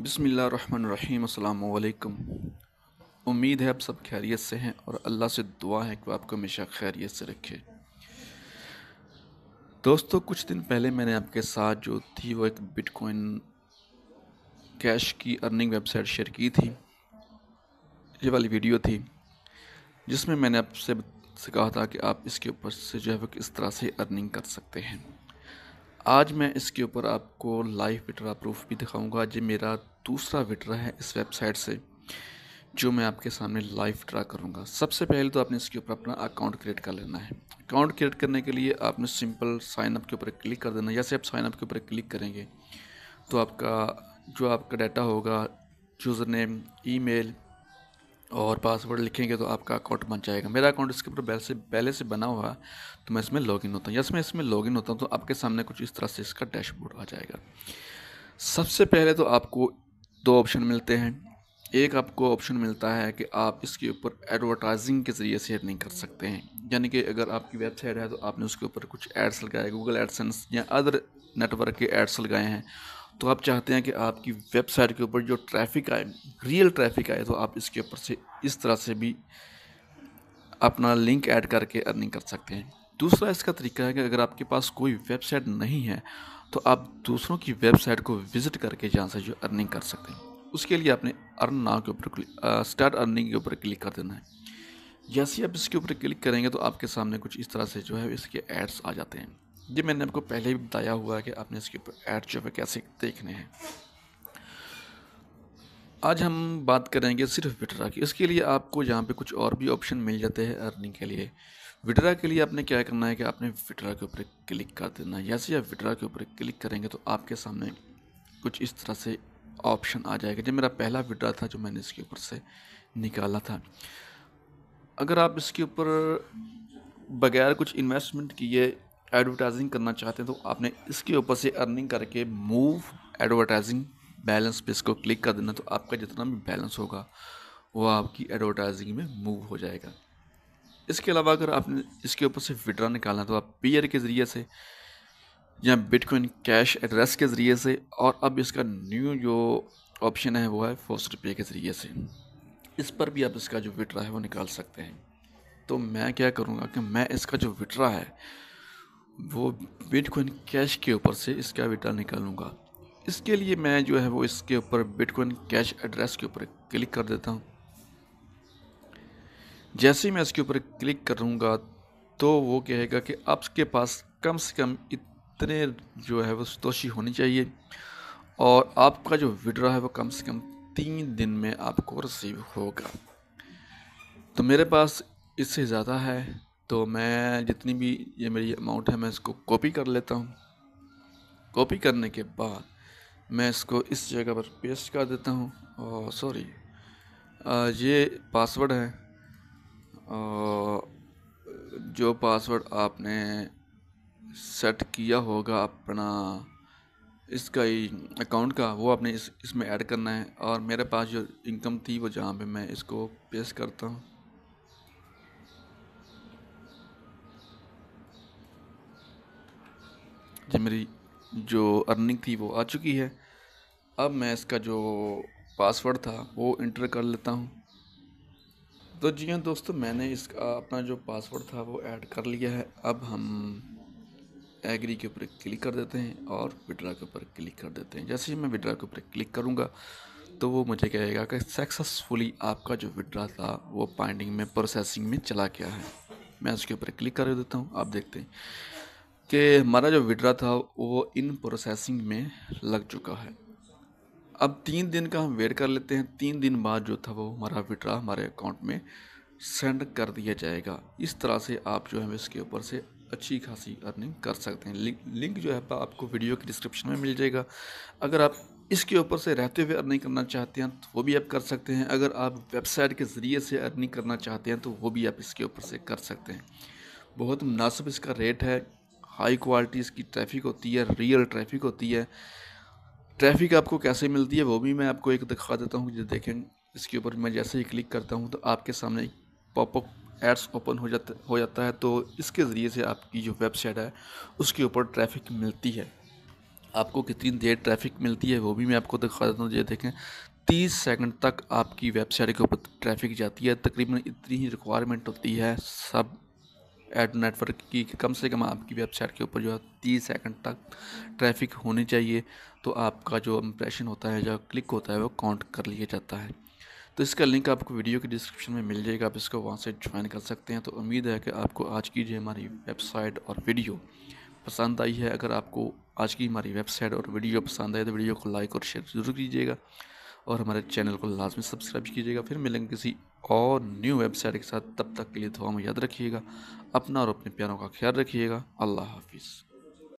बसमीम् अल्लाम उम्मीद है आप सब खैरियत से हैं और अल्लाह से दुआ है कि आपको हमेशा खैरियत से रखे दोस्तों कुछ दिन पहले मैंने आपके साथ जो थी वो एक बिटकॉइन कैश की अर्निंग वेबसाइट शेयर की थी ये वाली वीडियो थी जिसमें मैंने आपसे कहा था कि आप इसके ऊपर से जो है वो किस तरह से अर्निंग कर सकते हैं आज मैं इसके ऊपर आपको लाइव विड्रा प्रूफ भी दिखाऊंगा ये मेरा दूसरा विड्रा है इस वेबसाइट से जो मैं आपके सामने लाइव ड्रा करूंगा सबसे पहले तो आपने इसके ऊपर अपना अकाउंट क्रिएट कर लेना है अकाउंट क्रिएट करने के लिए आपने सिंपल साइन अप के ऊपर क्लिक कर देना जैसे आप साइन अप के ऊपर क्लिक करेंगे तो आपका जो आपका डाटा होगा यूज़र नेम ईमेल और पासवर्ड लिखेंगे तो आपका अकाउंट बन जाएगा मेरा अकाउंट इसके ऊपर पहले से पहले से बना हुआ तो मैं इसमें लॉगिन होता हूँ यस मैं इसमें लॉगिन होता हूँ तो आपके सामने कुछ इस तरह से इसका डैशबोर्ड आ जाएगा सबसे पहले तो आपको दो ऑप्शन मिलते हैं एक आपको ऑप्शन मिलता है कि आप इसके ऊपर एडवर्टाइजिंग के ज़रिए से अर्निंग कर सकते हैं यानी कि अगर आपकी वेबसाइट है तो आपने उसके ऊपर कुछ एड्स लगाए गूगल एडसेंस या अदर नेटवर्क के एड्स लगाए हैं तो आप चाहते हैं कि आपकी वेबसाइट के ऊपर जो ट्रैफिक आए रियल ट्रैफिक आए तो आप इसके ऊपर से इस तरह से भी अपना लिंक ऐड करके अर्निंग कर सकते हैं दूसरा इसका तरीका है कि अगर आपके पास कोई वेबसाइट नहीं है तो आप दूसरों की वेबसाइट को विज़िट करके जहाँ से जो अर्निंग कर सकते हैं उसके लिए आपने अर्न नाव के ऊपर स्टार्ट अर्निंग के ऊपर क्लिक कर देना है जैसे ही आप इसके ऊपर क्लिक करेंगे तो आपके सामने कुछ इस तरह से जो है इसके एड्स आ जाते हैं ये मैंने आपको पहले भी बताया हुआ है कि आपने इसके ऊपर ऐड जो है कैसे देखने हैं आज हम बात करेंगे सिर्फ विड्रा की इसके लिए आपको यहाँ पे कुछ और भी ऑप्शन मिल जाते हैं अर्निंग के लिए विड्रा के लिए आपने क्या करना है कि आपने विड्रा के ऊपर क्लिक कर देना है जैसे आप विड्रा के ऊपर क्लिक करेंगे तो आपके सामने कुछ इस तरह से ऑप्शन आ जाएगा जो मेरा पहला विड्रा था जो मैंने इसके ऊपर से निकाला था अगर आप इसके ऊपर बगैर कुछ इन्वेस्टमेंट किए एडवर्टाइजिंग करना चाहते हैं तो आपने इसके ऊपर से अर्निंग करके मूव एडवर्टाइजिंग बैलेंस पे इसको क्लिक कर देना तो आपका जितना भी बैलेंस होगा वो आपकी एडवर्टाइजिंग में मूव हो जाएगा इसके अलावा अगर आपने इसके ऊपर से विड्रा निकालना तो आप पेयर के ज़रिए से या बिटकॉइन कैश एड्रेस के ज़रिए से और अब इसका न्यू जो ऑप्शन है वो है फोस्ट पे के ज़रिए से इस पर भी आप इसका जो विड्रा है वो निकाल सकते हैं तो मैं क्या करूँगा कि मैं इसका जो विड्रा है वो बिटकॉइन कैश के ऊपर से इसका विड्रा निकालूंगा इसके लिए मैं जो है वो इसके ऊपर बिटकॉइन कैश एड्रेस के ऊपर क्लिक कर देता हूँ जैसे ही मैं इसके ऊपर क्लिक करूँगा तो वो कहेगा कि आपके पास कम से कम इतने जो है वो सतोशी होनी चाहिए और आपका जो विड्रा है वो कम से कम तीन दिन में आपको रिसीव होगा तो मेरे पास इससे ज़्यादा है तो मैं जितनी भी ये मेरी अमाउंट है मैं इसको कॉपी कर लेता हूँ कॉपी करने के बाद मैं इसको इस जगह पर पेस्ट कर देता हूँ और सॉरी ये पासवर्ड है और जो पासवर्ड आपने सेट किया होगा अपना इसका ही अकाउंट का वो आपने इस इसमें ऐड करना है और मेरे पास जो इनकम थी वो जहाँ पे मैं इसको पेस्ट करता हूँ जो मेरी जो अर्निंग थी वो आ चुकी है अब मैं इसका जो पासवर्ड था वो इंटर कर लेता हूँ तो जी हाँ दोस्तों मैंने इसका अपना जो पासवर्ड था वो ऐड कर लिया है अब हम एग्री के ऊपर क्लिक कर देते हैं और विड्रा के ऊपर क्लिक कर देते हैं जैसे ही मैं विड्रा के ऊपर क्लिक करूँगा तो वो मुझे कहेगा कि सक्सेसफुली आपका जो विड्रा था वो पाइंडिंग में प्रोसेसिंग में चला गया है मैं उसके ऊपर क्लिक कर देता हूँ आप देखते हैं कि हमारा जो विड्रा था वो इन प्रोसेसिंग में लग चुका है अब तीन दिन का हम वेट कर लेते हैं तीन दिन बाद जो था वो हमारा विड्रा हमारे अकाउंट में सेंड कर दिया जाएगा इस तरह से आप जो है इसके ऊपर से अच्छी खासी अर्निंग कर सकते हैं लिंक लिंक जो है आपको वीडियो के डिस्क्रिप्शन में मिल जाएगा अगर आप इसके ऊपर से रहते हुए अर्निंग करना चाहते हैं तो वो भी आप कर सकते हैं अगर आप वेबसाइट के ज़रिए से अर्निंग करना चाहते हैं तो वो भी आप इसके ऊपर से कर सकते हैं बहुत मुनासिब इसका रेट है हाई क्वालिटी इसकी ट्रैफिक होती है रियल ट्रैफिक होती है ट्रैफिक आपको कैसे मिलती है वो भी मैं आपको एक दिखा देता हूँ जो देखें इसके ऊपर मैं जैसे ही क्लिक करता हूँ तो आपके सामने पॉपअप एड्स ओपन हो जाता हो जाता है तो इसके ज़रिए से आपकी जो वेबसाइट है उसके ऊपर ट्रैफिक मिलती है आपको कितनी देर ट्रैफिक मिलती है वो भी मैं आपको दिखा देता हूँ ये देखें तीस सेकंड तक आपकी वेबसाइट के ऊपर ट्रैफिक जाती है तकरीबन इतनी ही रिक्वायरमेंट होती है सब एड नेटवर्क की कम से कम आपकी वेबसाइट के ऊपर जो है तीस सेकंड तक ट्रैफिक होनी चाहिए तो आपका जो इम्प्रेशन होता है जो क्लिक होता है वो काउंट कर लिया जाता है तो इसका लिंक आपको वीडियो के डिस्क्रिप्शन में मिल जाएगा आप इसको वहाँ से ज्वाइन कर सकते हैं तो उम्मीद है कि आपको आज की जो हमारी वेबसाइट और वीडियो पसंद आई है अगर आपको आज की हमारी वेबसाइट और वीडियो पसंद आए तो वीडियो को लाइक और शेयर ज़रूर कीजिएगा और हमारे चैनल को लाजमी सब्सक्राइब कीजिएगा फिर मिलेंगे किसी और न्यू वेबसाइट के साथ तब तक के लिए दुआ में याद रखिएगा अपना और अपने प्यारों का ख्याल रखिएगा अल्लाह हाफिज़